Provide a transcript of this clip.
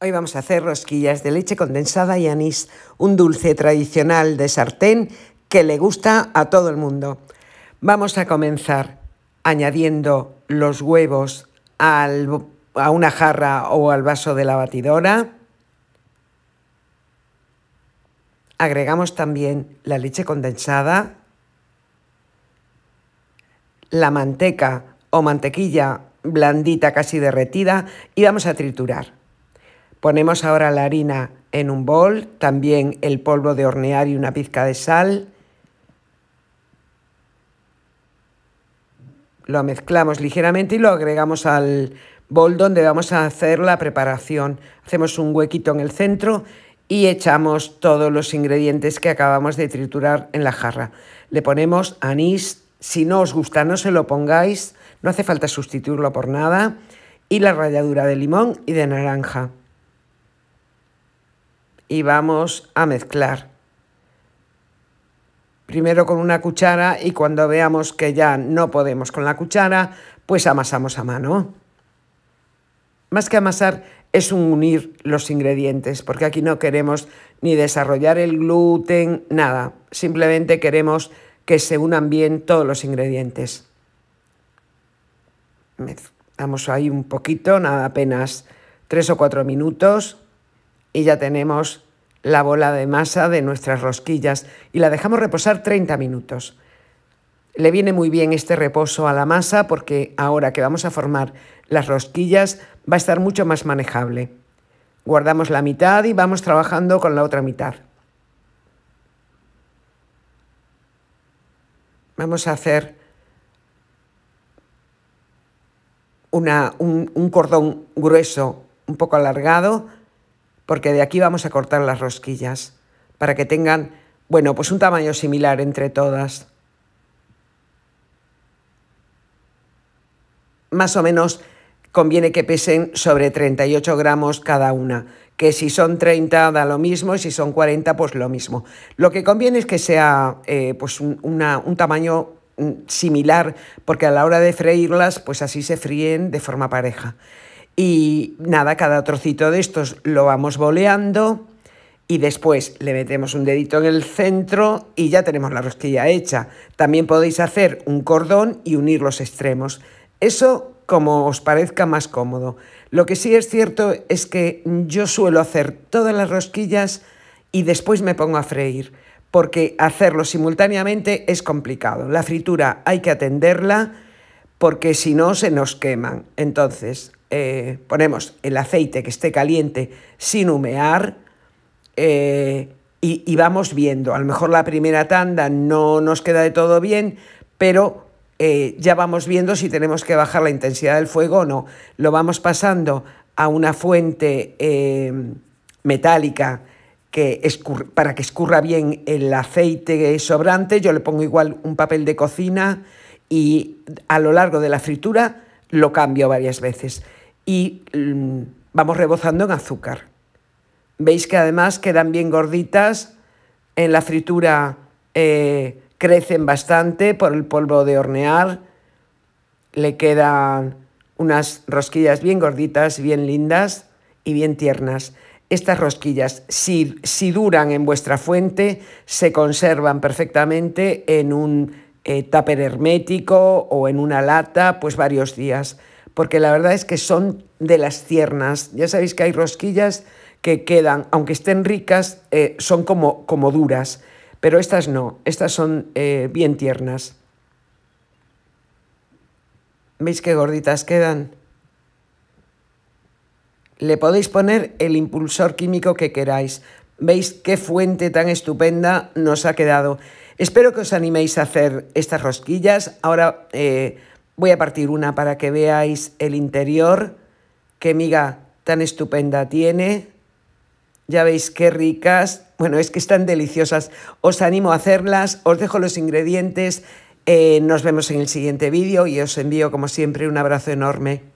Hoy vamos a hacer rosquillas de leche condensada y anís, un dulce tradicional de sartén que le gusta a todo el mundo. Vamos a comenzar añadiendo los huevos a una jarra o al vaso de la batidora. Agregamos también la leche condensada, la manteca o mantequilla blandita casi derretida y vamos a triturar. Ponemos ahora la harina en un bol, también el polvo de hornear y una pizca de sal. Lo mezclamos ligeramente y lo agregamos al bol donde vamos a hacer la preparación. Hacemos un huequito en el centro y echamos todos los ingredientes que acabamos de triturar en la jarra. Le ponemos anís, si no os gusta no se lo pongáis, no hace falta sustituirlo por nada, y la ralladura de limón y de naranja y vamos a mezclar. Primero con una cuchara y cuando veamos que ya no podemos con la cuchara, pues amasamos a mano. Más que amasar es un unir los ingredientes, porque aquí no queremos ni desarrollar el gluten, nada. Simplemente queremos que se unan bien todos los ingredientes. Mezclamos ahí un poquito, nada, apenas tres o cuatro minutos y ya tenemos la bola de masa de nuestras rosquillas y la dejamos reposar 30 minutos. Le viene muy bien este reposo a la masa porque ahora que vamos a formar las rosquillas va a estar mucho más manejable. Guardamos la mitad y vamos trabajando con la otra mitad. Vamos a hacer un cordón grueso, un poco alargado, porque de aquí vamos a cortar las rosquillas, para que tengan, bueno, pues un tamaño similar entre todas. Más o menos conviene que pesen sobre 38 gramos cada una, que si son 30 da lo mismo y si son 40 pues lo mismo. Lo que conviene es que sea eh, pues un, un tamaño mm, similar, porque a la hora de freírlas pues así se fríen de forma pareja. Y nada, cada trocito de estos lo vamos boleando y después le metemos un dedito en el centro y ya tenemos la rosquilla hecha. También podéis hacer un cordón y unir los extremos. Eso como os parezca más cómodo. Lo que sí es cierto es que yo suelo hacer todas las rosquillas y después me pongo a freír, porque hacerlo simultáneamente es complicado. La fritura hay que atenderla porque si no se nos queman. Entonces, eh, ponemos el aceite que esté caliente sin humear eh, y, vamos viendo. A lo mejor la primera tanda no nos queda de todo bien, pero eh, ya vamos viendo si tenemos que bajar la intensidad del fuego o no. Lo vamos pasando a una fuente metálica para que escurra bien el aceite sobrante. Yo le pongo igual un papel de cocina y a lo largo de la fritura lo cambio varias veces y mm, vamos rebozando en azúcar. Veis que además quedan bien gorditas, en la fritura eh, crecen bastante por el polvo de hornear, le quedan unas rosquillas bien gorditas, bien lindas y bien tiernas. Estas rosquillas, si, duran en vuestra fuente, se conservan perfectamente en un eh, hermético o en una lata, pues varios días porque la verdad es que son de las tiernas. Ya sabéis que hay rosquillas que quedan, aunque estén ricas, eh, son como, como duras, pero estas no, estas son eh, bien tiernas. ¿Veis qué gorditas quedan? Le podéis poner el impulsor químico que queráis. ¿Veis qué fuente tan estupenda nos ha quedado? Espero que os animéis a hacer estas rosquillas. Ahora eh, Voy a partir una para que veáis el interior. Qué miga tan estupenda tiene. Ya veis qué ricas. Bueno, es que están deliciosas. Os animo a hacerlas. Os dejo los ingredientes. Eh, nos vemos en el siguiente vídeo y os envío, como siempre, un abrazo enorme.